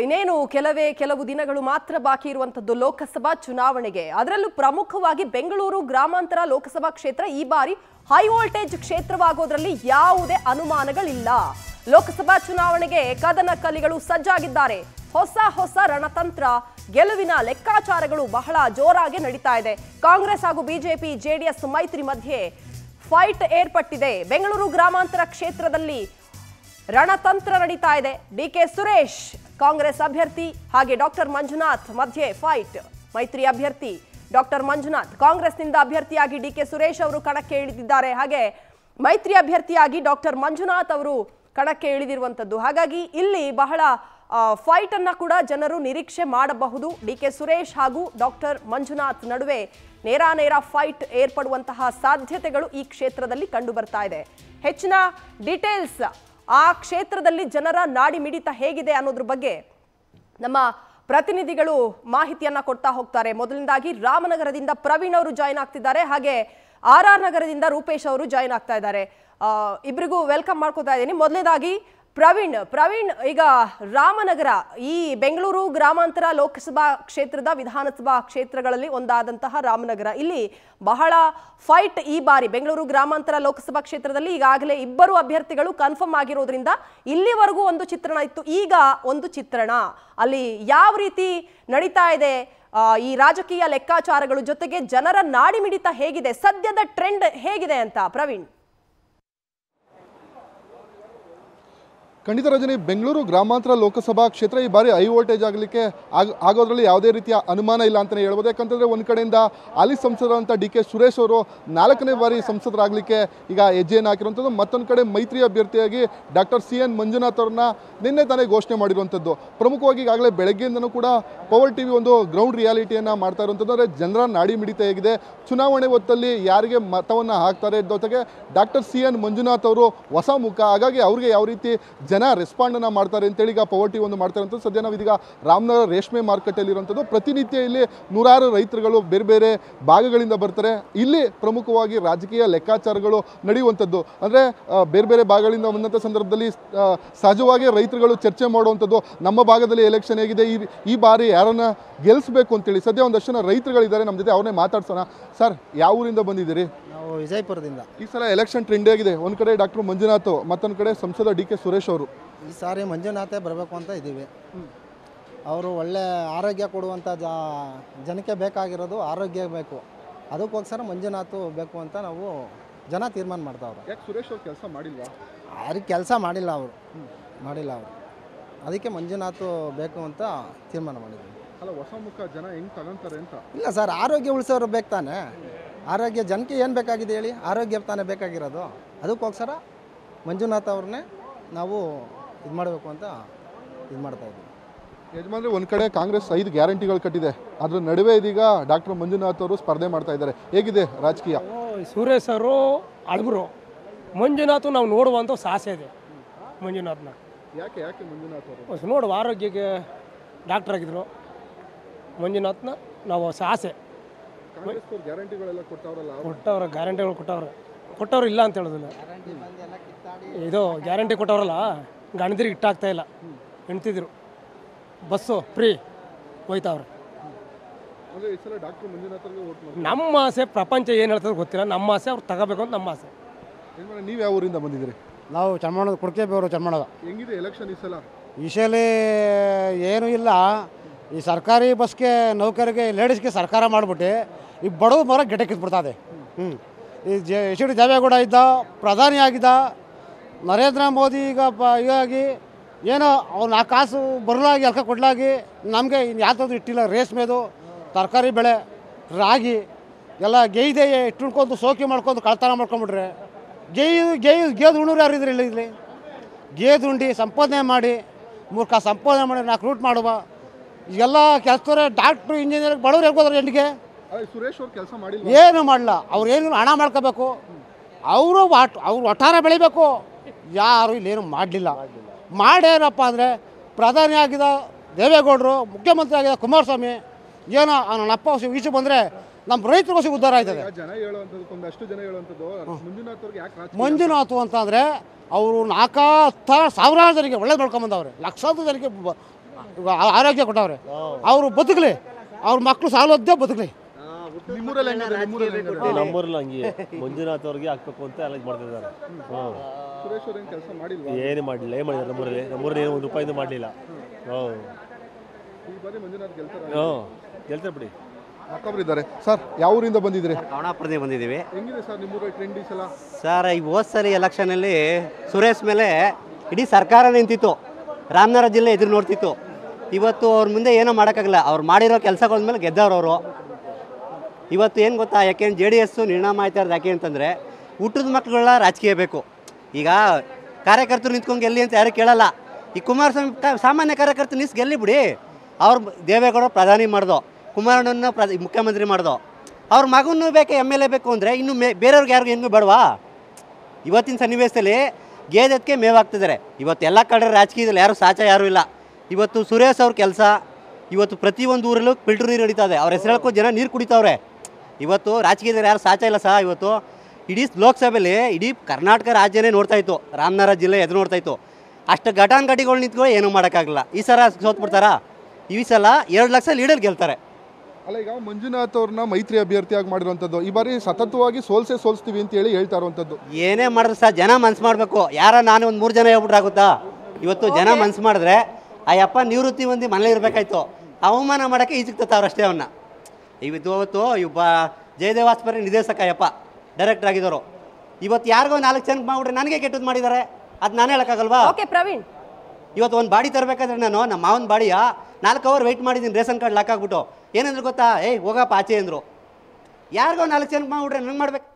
ಇನ್ನೇನು ಕೆಲವೇ ಕೆಲವು ದಿನಗಳು ಮಾತ್ರ ಬಾಕಿ ಇರುವಂತದ್ದು ಲೋಕಸಭಾ ಚುನಾವಣೆಗೆ ಅದರಲ್ಲೂ ಪ್ರಮುಖವಾಗಿ ಬೆಂಗಳೂರು ಗ್ರಾಮಾಂತರ ಲೋಕಸಭಾ ಕ್ಷೇತ್ರ ಈ ಬಾರಿ ಹೈ ವೋಲ್ಟೇಜ್ ಕ್ಷೇತ್ರವಾಗೋದ್ರಲ್ಲಿ ಯಾವುದೇ ಅನುಮಾನಗಳಿಲ್ಲ ಲೋಕಸಭಾ ಚುನಾವಣೆಗೆ ಕದನ ಕಲಿಗಳು ಸಜ್ಜಾಗಿದ್ದಾರೆ ಹೊಸ ಹೊಸ ರಣತಂತ್ರ ಗೆಲುವಿನ ಲೆಕ್ಕಾಚಾರಗಳು ಬಹಳ ಜೋರಾಗಿ ನಡೀತಾ ಇದೆ ಕಾಂಗ್ರೆಸ್ ಹಾಗೂ ಬಿಜೆಪಿ ಜೆಡಿಎಸ್ ಮೈತ್ರಿ ಮಧ್ಯೆ ಫೈಟ್ ಏರ್ಪಟ್ಟಿದೆ ಬೆಂಗಳೂರು ಗ್ರಾಮಾಂತರ ಕ್ಷೇತ್ರದಲ್ಲಿ ರಣತಂತ್ರ ನಡೀತಾ ಇದೆ ಡಿ ಕೆ ಸುರೇಶ್ ಕಾಂಗ್ರೆಸ್ ಅಭ್ಯರ್ಥಿ ಹಾಗೆ ಡಾಕ್ಟರ್ ಮಂಜುನಾಥ್ ಮಧ್ಯೆ ಫೈಟ್ ಮೈತ್ರಿ ಅಭ್ಯರ್ಥಿ ಡಾಕ್ಟರ್ ಮಂಜುನಾಥ್ ಕಾಂಗ್ರೆಸ್ನಿಂದ ಅಭ್ಯರ್ಥಿಯಾಗಿ ಡಿ ಕೆ ಸುರೇಶ್ ಅವರು ಕಣಕ್ಕೆ ಇಳಿದಿದ್ದಾರೆ ಹಾಗೆ ಮೈತ್ರಿ ಅಭ್ಯರ್ಥಿಯಾಗಿ ಡಾಕ್ಟರ್ ಮಂಜುನಾಥ್ ಅವರು ಕಣಕ್ಕೆ ಇಳಿದಿರುವಂಥದ್ದು ಹಾಗಾಗಿ ಇಲ್ಲಿ ಬಹಳ ಫೈಟ್ ಅನ್ನ ಕೂಡ ಜನರು ನಿರೀಕ್ಷೆ ಮಾಡಬಹುದು ಡಿ ಕೆ ಸುರೇಶ್ ಹಾಗೂ ಡಾಕ್ಟರ್ ಮಂಜುನಾಥ್ ನಡುವೆ ನೇರ ಫೈಟ್ ಏರ್ಪಡುವಂತಹ ಸಾಧ್ಯತೆಗಳು ಈ ಕ್ಷೇತ್ರದಲ್ಲಿ ಕಂಡು ಬರ್ತಾ ಇದೆ ಹೆಚ್ಚಿನ ಡೀಟೇಲ್ಸ್ ಆ ಕ್ಷೇತ್ರದಲ್ಲಿ ಜನರ ನಾಡಿ ಮಿಡಿತ ಹೇಗಿದೆ ಅನ್ನೋದ್ರ ಬಗ್ಗೆ ನಮ್ಮ ಪ್ರತಿನಿಧಿಗಳು ಮಾಹಿತಿಯನ್ನ ಕೊಡ್ತಾ ಹೋಗ್ತಾರೆ ಮೊದಲನೇದಾಗಿ ರಾಮನಗರದಿಂದ ಪ್ರವೀಣ್ ಅವರು ಜಾಯಿನ್ ಆಗ್ತಿದ್ದಾರೆ ಹಾಗೆ ಆರ್ ಆರ್ ನಗರದಿಂದ ರೂಪೇಶ್ ಅವರು ಜಾಯಿನ್ ಆಗ್ತಾ ಇದ್ದಾರೆ ಇಬ್ಬರಿಗೂ ವೆಲ್ಕಮ್ ಮಾಡ್ಕೋತಾ ಇದ್ದೀನಿ ಮೊದಲನೇದಾಗಿ ಪ್ರವೀಣ್ ಪ್ರವೀಣ್ ಈಗ ರಾಮನಗರ ಈ ಬೆಂಗಳೂರು ಗ್ರಾಮಾಂತರ ಲೋಕಸಭಾ ಕ್ಷೇತ್ರದ ವಿಧಾನಸಭಾ ಕ್ಷೇತ್ರಗಳಲ್ಲಿ ಒಂದಾದಂತಹ ರಾಮನಗರ ಇಲ್ಲಿ ಬಹಳ ಫೈಟ್ ಈ ಬಾರಿ ಬೆಂಗಳೂರು ಗ್ರಾಮಾಂತರ ಲೋಕಸಭಾ ಕ್ಷೇತ್ರದಲ್ಲಿ ಈಗಾಗಲೇ ಇಬ್ಬರು ಅಭ್ಯರ್ಥಿಗಳು ಕನ್ಫರ್ಮ್ ಆಗಿರೋದ್ರಿಂದ ಇಲ್ಲಿವರೆಗೂ ಒಂದು ಚಿತ್ರಣ ಇತ್ತು ಈಗ ಒಂದು ಚಿತ್ರಣ ಅಲ್ಲಿ ಯಾವ ರೀತಿ ನಡೀತಾ ಇದೆ ಈ ರಾಜಕೀಯ ಲೆಕ್ಕಾಚಾರಗಳು ಜೊತೆಗೆ ಜನರ ನಾಡಿಮಿಡಿತ ಹೇಗಿದೆ ಸದ್ಯದ ಟ್ರೆಂಡ್ ಹೇಗಿದೆ ಅಂತ ಪ್ರವೀಣ್ ಖಂಡಿತ ರಜನಿ ಬೆಂಗಳೂರು ಗ್ರಾಮಾಂತರ ಲೋಕಸಭಾ ಕ್ಷೇತ್ರ ಈ ಬಾರಿ ಹೈ ವೋಲ್ಟೇಜ್ ಆಗಲಿಕ್ಕೆ ಆಗೋದ್ರಲ್ಲಿ ಯಾವುದೇ ರೀತಿಯ ಅನುಮಾನ ಇಲ್ಲ ಅಂತಲೇ ಹೇಳ್ಬೋದು ಯಾಕಂತಂದರೆ ಒಂದು ಕಡೆಯಿಂದ ಹಾಲಿ ಸಂಸದರಂಥ ಡಿ ಕೆ ಸುರೇಶ್ ಅವರು ನಾಲ್ಕನೇ ಬಾರಿ ಸಂಸದರಾಗಲಿಕ್ಕೆ ಈಗ ಹೆಜ್ಜೆಯನ್ನು ಹಾಕಿರುವಂಥದ್ದು ಮತ್ತೊಂದು ಕಡೆ ಮೈತ್ರಿ ಅಭ್ಯರ್ಥಿಯಾಗಿ ಡಾಕ್ಟರ್ ಸಿ ಎನ್ ಮಂಜುನಾಥ್ ಅವ್ರನ್ನ ನಿನ್ನೆ ತಾನೇ ಘೋಷಣೆ ಮಾಡಿರುವಂಥದ್ದು ಪ್ರಮುಖವಾಗಿ ಈಗಾಗಲೇ ಬೆಳಗ್ಗೆಯಿಂದನೂ ಕೂಡ ಪವರ್ ಟಿ ವಿ ಒಂದು ಗ್ರೌಂಡ್ ರಿಯಾಲಿಟಿಯನ್ನು ಮಾಡ್ತಾ ಇರುವಂಥದ್ದು ಅಂದರೆ ಜನರ ನಾಡಿ ಮಿಡಿತ ಹೇಗಿದೆ ಚುನಾವಣೆ ಹೊತ್ತಲ್ಲಿ ಯಾರಿಗೆ ಮತವನ್ನು ಹಾಕ್ತಾರೆ ಜೊತೆಗೆ ಡಾಕ್ಟರ್ ಸಿ ಎನ್ ಮಂಜುನಾಥ್ ಅವರು ಹೊಸ ಮುಖ ಹಾಗಾಗಿ ಅವರಿಗೆ ಯಾವ ರೀತಿ ಜನ ರೆಸ್ಪಾಂಡನ್ನು ಮಾಡ್ತಾರೆ ಅಂತೇಳಿ ಈಗ ಪವರ್ಟಿ ಒಂದು ಮಾಡ್ತಾರೆ ಅಂತ ಸದ್ಯ ನಾವು ಇದೀಗ ರಾಮನಗರ ರೇಷ್ಮೆ ಮಾರುಕಟ್ಟೆಯಲ್ಲಿರುವಂಥದ್ದು ಪ್ರತಿನಿತ್ಯ ಇಲ್ಲಿ ನೂರಾರು ರೈತರುಗಳು ಬೇರೆ ಬೇರೆ ಭಾಗಗಳಿಂದ ಬರ್ತಾರೆ ಇಲ್ಲಿ ಪ್ರಮುಖವಾಗಿ ರಾಜಕೀಯ ಲೆಕ್ಕಾಚಾರಗಳು ನಡೆಯುವಂಥದ್ದು ಅಂದರೆ ಬೇರೆ ಬೇರೆ ಭಾಗಗಳಿಂದ ಬಂದಂಥ ಸಂದರ್ಭದಲ್ಲಿ ಸಹಜವಾಗಿ ರೈತರುಗಳು ಚರ್ಚೆ ಮಾಡುವಂಥದ್ದು ನಮ್ಮ ಭಾಗದಲ್ಲಿ ಎಲೆಕ್ಷನ್ ಹೇಗಿದೆ ಈ ಈ ಬಾರಿ ಯಾರನ್ನ ಗೆಲ್ಲಿಸ್ಬೇಕು ಅಂತೇಳಿ ಸದ್ಯ ಒಂದಷ್ಟು ಜನ ರೈತರುಗಳಿದ್ದಾರೆ ನಮ್ಮ ಜೊತೆ ಅವ್ರನ್ನೇ ಮಾತಾಡ್ಸೋಣ ಸರ್ ಯಾವ ಊರಿಂದ ಬಂದಿದ್ದೀರಿ ವಿಜಯಪುರದಿಂದ ಈ ಸಲ ಎಲೆಕ್ಷನ್ ಟ್ರೆಂಡ್ ಆಗಿದೆ ಒಂದ್ ಕಡೆ ಡಾಕ್ಟರ್ ಮಂಜುನಾಥ್ ಮತ್ತೊಂದು ಕಡೆ ಸಂಸದ ಡಿ ಕೆ ಸುರೇಶ್ ಅವರು ಈ ಸಾರಿ ಮಂಜುನಾಥೇ ಬರಬೇಕು ಅಂತ ಇದ್ದೀವಿ ಅವರು ಒಳ್ಳೆ ಆರೋಗ್ಯ ಕೊಡುವಂಥ ಜನಕ್ಕೆ ಬೇಕಾಗಿರೋದು ಆರೋಗ್ಯ ಬೇಕು ಅದಕ್ಕೋಸ್ಕರ ಮಂಜುನಾಥ್ ಬೇಕು ಅಂತ ನಾವು ಜನ ತೀರ್ಮಾನ ಮಾಡ್ತಾವ್ರೆ ಯಾಕೆ ಸುರೇಶ್ ಅವ್ರು ಕೆಲಸ ಮಾಡಿಲ್ಲ ಯಾರಿಗೆ ಕೆಲಸ ಮಾಡಿಲ್ಲ ಅವರು ಮಾಡಿಲ್ಲ ಅವರು ಅದಕ್ಕೆ ಮಂಜುನಾಥ್ ಬೇಕು ಅಂತ ತೀರ್ಮಾನ ಮಾಡಿದ್ವಿ ಅಲ್ಲ ಹೊಸ ಮುಖ ಜನ ಹೆಂಗೆ ತಗೊಂತಾರೆ ಅಂತ ಇಲ್ಲ ಸರ್ ಆರೋಗ್ಯ ಉಳಿಸೋರು ಬೇಕು ತಾನೆ ಆರೋಗ್ಯ ಜನಕ್ಕೆ ಏನು ಬೇಕಾಗಿದೆ ಹೇಳಿ ಆರೋಗ್ಯ ತಾನೇ ಬೇಕಾಗಿರೋದು ಅದಕ್ಕೋಸ್ಕರ ಮಂಜುನಾಥ್ ಅವ್ರನ್ನೇ ನಾವು ಇದು ಮಾಡಬೇಕು ಅಂತ ಇದು ಇದ್ದೀವಿ ಯಜಮಾನ್ರಿ ಒಂದು ಕಡೆ ಕಾಂಗ್ರೆಸ್ ಐದು ಗ್ಯಾರಂಟಿಗಳು ಕಟ್ಟಿದೆ ಅದರ ನಡುವೆ ಇದೀಗ ಡಾಕ್ಟರ್ ಮಂಜುನಾಥ್ ಅವರು ಸ್ಪರ್ಧೆ ಮಾಡ್ತಾ ಇದ್ದಾರೆ ಹೇಗಿದೆ ರಾಜಕೀಯ ಸುರೇಶ್ ಅವರು ಅಳಬರು ಮಂಜುನಾಥ್ ನಾವು ನೋಡುವಂಥ ಸಾಹಸ ಇದೆ ಮಂಜುನಾಥ್ನ ಯಾಕೆ ಯಾಕೆ ಮಂಜುನಾಥ್ ಅವರು ನೋಡುವ ಆರೋಗ್ಯಕ್ಕೆ ಡಾಕ್ಟರ್ ಆಗಿದ್ರು ಮಂಜುನಾಥ್ನ ನಾವು ಸಾಹಸೆ ಗ್ಯಾರಂಟಿಗಳೆಲ್ಲ ಕೊಟ್ಟವ್ರ ಗ್ಯಾರಂಟಿಗಳು ಕೊಟ್ಟವ್ರ ಕೊಟ್ಟವ್ರು ಇಲ್ಲ ಅಂತ ಹೇಳೋದಿಲ್ಲ ಇದು ಗ್ಯಾರಂಟಿ ಕೊಟ್ಟವ್ರಲ್ಲ ಗಣದಿರಿ ಇಟ್ಟಾಗ್ತಾ ಇಲ್ಲ ಹೆಣ್ತಿದ್ರು ಬಸ್ಸು ಫ್ರೀ ಹೋಯ್ತಾವ್ರೆ ನಮ್ಮ ಆಸೆ ಪ್ರಪಂಚ ಏನು ಹೇಳ್ತದೆ ಗೊತ್ತಿಲ್ಲ ನಮ್ಮ ಆಸೆ ಅವ್ರು ತಗೋಬೇಕು ಅಂತ ನಮ್ಮ ಆಸೆ ನೀವು ಯಾವ ಊರಿಂದ ಬಂದಿದ್ದೀರಿ ನಾವು ಚರ್ಮಣದ ಕುಡ್ಕೆ ಬೇವರು ಹೆಂಗಿದೆ ಎಲೆಕ್ಷನ್ ಈ ಸಲ ಏನೂ ಇಲ್ಲ ಈ ಸರ್ಕಾರಿ ಬಸ್ಗೆ ನೌಕರಿಗೆ ಲೇಡೀಸ್ಗೆ ಸರ್ಕಾರ ಮಾಡಿಬಿಟ್ಟು ಈ ಬಡವ ಮರ ಗೆಟೆ ಕಿತ್ಬಿಡ್ತದೆ ಹ್ಞೂ ಈ ಜೆ ಎಚ್ ಡಿ ದೇವೇಗೌಡ ಇದ್ದ ಪ್ರಧಾನಿ ಆಗಿದ್ದ ನರೇಂದ್ರ ಮೋದಿ ಈಗ ಪ ಇದಾಗಿ ಏನೋ ಅವ್ನು ಆ ಕಾಸು ಬರಲಾಗಿ ಅಲ್ಕ ಕೊಡ್ಲಾಗಿ ನಮಗೆ ಇನ್ನು ಯಾವುದಾದ್ರು ಇಟ್ಟಿಲ್ಲ ರೇಷ್ಮೆದು ತರಕಾರಿ ಬೆಳೆ ರಾಗಿ ಎಲ್ಲ ಗೇಯ್ದೆ ಇಟ್ಟುಕೊಂಡು ಸೋಕಿ ಮಾಡ್ಕೊಂಡು ಕಳ್ತನ ಮಾಡ್ಕೊಂಬಿಟ್ರೆ ಗೇಯ್ ಗೇಯ್ ಗೇದು ಉಣ್ಣೂರು ಯಾರು ಇಲ್ಲ ಇಲ್ಲಿ ಗೇದು ಉಂಡಿ ಸಂಪಾದನೆ ಮಾಡಿ ಮೂರ್ಖ ಸಂಪಾದನೆ ಮಾಡಿ ನಾಲ್ಕು ರೂಟ್ ಮಾಡುವ ಎಲ್ಲ ಕೆಲಸದವ್ರೆ ಡಾಕ್ಟ್ರು ಇಂಜಿನಿಯರ್ ಬಡವ್ರು ಹೇಳ್ಬೋದ್ರೆ ಎಂಟಿಗೆ ಕೆಲಸ ಮಾಡಿಲ್ಲ ಏನು ಮಾಡಲ್ಲ ಅವ್ರು ಏನು ಹಣ ಮಾಡ್ಕೋಬೇಕು ಅವರು ಅವ್ರು ಒಟ್ಟಾರೆ ಬೆಳಿಬೇಕು ಯಾರು ಇಲ್ಲೇನು ಮಾಡಲಿಲ್ಲ ಮಾಡೇನಪ್ಪ ಅಂದರೆ ಪ್ರಧಾನಿಯಾಗಿದ್ದ ದೇವೇಗೌಡರು ಮುಖ್ಯಮಂತ್ರಿ ಆಗಿದ ಕುಮಾರಸ್ವಾಮಿ ಏನೋ ನನ್ನ ಅಪ್ಪ ಈಚು ಬಂದರೆ ನಮ್ಮ ರೈತರಿಗೋಸಿ ಉದ್ಧಾರ ಆಯ್ತದೆ ಮಂಜುನಾಥ್ ಅಂತ ಅವರು ನಾಲ್ಕಾ ಹತ್ತ ಸಾವಿರಾರು ಜನಕ್ಕೆ ಒಳ್ಳೇದು ನೋಡ್ಕೊಂಬಂದವ್ರೆ ಲಕ್ಷಾಂತರ ಜನಕ್ಕೆ ಆರೋಗ್ಯ ಕೊಟ್ಟವ್ರೆ ಅವರು ಬದುಕಲಿ ಅವ್ರ ಮಕ್ಕಳು ಸಾಲೋದ್ದೇ ಬದುಕಲಿ ನಮ್ಮೂರಲ್ಲಿ ಹಂಗೆ ಮಂಜುನಾಥ್ ಅವ್ರಿಗೆ ಹಾಕ್ಬೇಕು ಅಂತ ಎಲ್ಲ ಮಾಡ್ತಿದ್ದಾರೆ ಹ್ಞೂ ಏನು ಮಾಡಲಿಲ್ಲ ಏನು ಮಾಡಿದ್ದಾರೆ ನಮ್ಮೂರಲ್ಲಿ ನಮ್ಮೂರಲ್ಲಿ ಏನು ಒಂದು ರೂಪಾಯಿಂದ ಮಾಡಲಿಲ್ಲ ಹ್ಞೂ ಹ್ಞೂ ಬಿಡಿ ಸರ್ ಯಾವ ಊರಿಂದ ಬಂದಿದ್ರಿ ಕವಣಾಪುರದಿಂದ ಬಂದಿದ್ದೀವಿ ಸರ್ ಈ ಹೋದ ಸರಿ ಎಲೆಕ್ಷನಲ್ಲಿ ಸುರೇಶ್ ಮೇಲೆ ಇಡೀ ಸರ್ಕಾರ ನಿಂತಿತ್ತು ರಾಮನಗರ ಜಿಲ್ಲೆ ಎದುರು ನೋಡ್ತಿತ್ತು ಇವತ್ತು ಅವ್ರ ಮುಂದೆ ಏನೂ ಮಾಡೋಕ್ಕಾಗಲ್ಲ ಅವ್ರು ಮಾಡಿರೋ ಕೆಲಸಗಳ ಮೇಲೆ ಗೆದ್ದವ್ರು ಅವರು ಇವತ್ತು ಏನು ಗೊತ್ತಾ ಯಾಕೆ ಜೆ ಡಿ ಎಸ್ಸು ನಿರ್ಣಾಮ ಆಯ್ತಾ ಇರೋದು ಯಾಕೆ ಅಂತಂದರೆ ಊಟದ ಮಕ್ಕಳುಗಳ ರಾಜಕೀಯ ಬೇಕು ಈಗ ಕಾರ್ಯಕರ್ತರು ನಿಂತ್ಕೊಂಡು ಗೆಲ್ಲಿ ಅಂತ ಯಾರು ಕೇಳಲ್ಲ ಈ ಕುಮಾರಸ್ವಾಮಿ ಸಾಮಾನ್ಯ ಕಾರ್ಯಕರ್ತರು ನಿಸ್ ಗೆಲ್ಲಿ ಬಿಡಿ ಅವ್ರು ದೇವೇಗೌಡ ಪ್ರಧಾನಿ ಮಾಡ್ದೋ ಕುಮಾರಣ್ಣನ ಪ್ರ ಮುಖ್ಯಮಂತ್ರಿ ಮಾಡ್ದೋ ಅವ್ರ ಮಗನೂ ಬೇಕು ಎಮ್ ಎಲ್ ಎ ಬೇಕು ಅಂದರೆ ಇನ್ನು ಮೇ ಬೇರೆಯವ್ರಿಗೆ ಯಾರಿಗೂ ಹೆಂಗೂ ಬೇಡವಾ ಇವತ್ತಿನ ಸನ್ನಿವೇಶದಲ್ಲಿ ಗೇದಕ್ಕೆ ಮೇವಾಗ್ತಿದ್ದಾರೆ ಇವತ್ತು ಎಲ್ಲ ಕಡೆ ರಾಜಕೀಯದಲ್ಲಿ ಯಾರು ಸಾಚ ಯಾರೂ ಇಲ್ಲ ಇವತ್ತು ಸುರೇಶ್ ಅವ್ರ ಕೆಲಸ ಇವತ್ತು ಪ್ರತಿಯೊಂದು ಊರಲ್ಲೂ ಫಿಲ್ಟರ್ ನೀರು ಹಿಡಿತಾ ಇದೆ ಅವ್ರ ಹೆಸರು ಜನ ನೀರು ಕುಡಿತಾವ್ರೆ ಇವತ್ತು ರಾಜಕೀಯದಲ್ಲಿ ಯಾರು ಸಾಚ ಇಲ್ಲ ಸಹ ಇವತ್ತು ಇಡೀ ಲೋಕಸಭೆಯಲ್ಲಿ ಇಡೀ ಕರ್ನಾಟಕ ರಾಜ್ಯನೇ ನೋಡ್ತಾ ಇತ್ತು ರಾಮನಗರ ಜಿಲ್ಲೆ ಎದುರು ನೋಡ್ತಾ ಇತ್ತು ಅಷ್ಟು ಘಟಾನುಘಟಿಗಳು ನಿಂತ್ಕೊಂಡು ಏನೂ ಮಾಡೋಕ್ಕಾಗಲ್ಲ ಈ ಸಲ ಸೋತ್ಬಿಡ್ತಾರಾ ಈ ಸಲ ಎರಡು ಲಕ್ಷ ಲೀಡರ್ ಗೆಲ್ತಾರೆ ಅಲ್ಲ ಈಗ ಮಂಜುನಾಥ್ ಅವ್ರನ್ನ ಮೈತ್ರಿ ಅಭ್ಯರ್ಥಿಯಾಗಿ ಮಾಡಿರುವಂಥದ್ದು ಈ ಬಾರಿ ಸತತವಾಗಿ ಸೋಲ್ಸೆ ಸೋಲ್ಸ್ತೀವಿ ಅಂತ ಹೇಳಿ ಹೇಳ್ತಾ ಇರುವಂಥದ್ದು ಏನೇ ಮಾಡಿದ್ರೆ ಸಹ ಜನ ಮನ್ಸು ಮಾಡಬೇಕು ಯಾರ ನಾನು ಒಂದು ಮೂರು ಜನ ಹೇಳ್ಬಿಟ್ರಾಗುತ್ತಾ ಇವತ್ತು ಜನ ಮನ್ಸು ಮಾಡಿದ್ರೆ ಆ ಅಪ್ಪ ನಿವೃತ್ತಿ ಹೊಂದಿ ಮನೇಲಿ ಇರಬೇಕಾಯ್ತು ಅವಮಾನ ಮಾಡೋಕ್ಕೆ ಈಜಿಗೆ ಅಷ್ಟೇ ಅವನ್ನ ಇವತ್ತು ಇವ ಇಬ್ಬ ಜಯದೇವ್ ಆಸ್ಪತ್ರೆ ನಿರ್ದೇಶಕ ಯಪ್ಪ ಡೈರೆಕ್ಟರ್ ಆಗಿದ್ದವರು ಇವತ್ತು ಯಾರಿಗೋ ನಾಲ್ಕು ಜನಕ್ಕೆ ಮಾಡಿಬಿಟ್ರೆ ನನಗೆ ಕೆಟ್ಟದ್ದು ಮಾಡಿದ್ದಾರೆ ಅದು ನಾನು ಹೇಳೋಕ್ಕಾಗಲ್ವಾ ಓಕೆ ಪ್ರವೀಣ್ ಇವತ್ತು ಒಂದು ಬಾಡಿ ತರಬೇಕಾದ್ರೆ ನಾನು ನಮ್ಮ ಮಾವನ ಬಾಡಿಯ ನಾಲ್ಕು ಅವರ್ ವೆಯ್ಟ್ ಮಾಡಿದ್ದೀನಿ ರೇಷನ್ ಕಾರ್ಡ್ ಲಾಕ್ ಆಗ್ಬಿಟ್ಟು ಏನಂದ್ರೆ ಗೊತ್ತಾ ಏಯ್ ಹೋಗಪ್ಪ ಆಚೆ ಅಂದರು ಯಾರಿಗೋ ನಾಲ್ಕು ಜನಕ್ಕೆ ಮಾಡಿಬಿಟ್ರೆ ನಂಗೆ ಮಾಡ್ಬೇಕು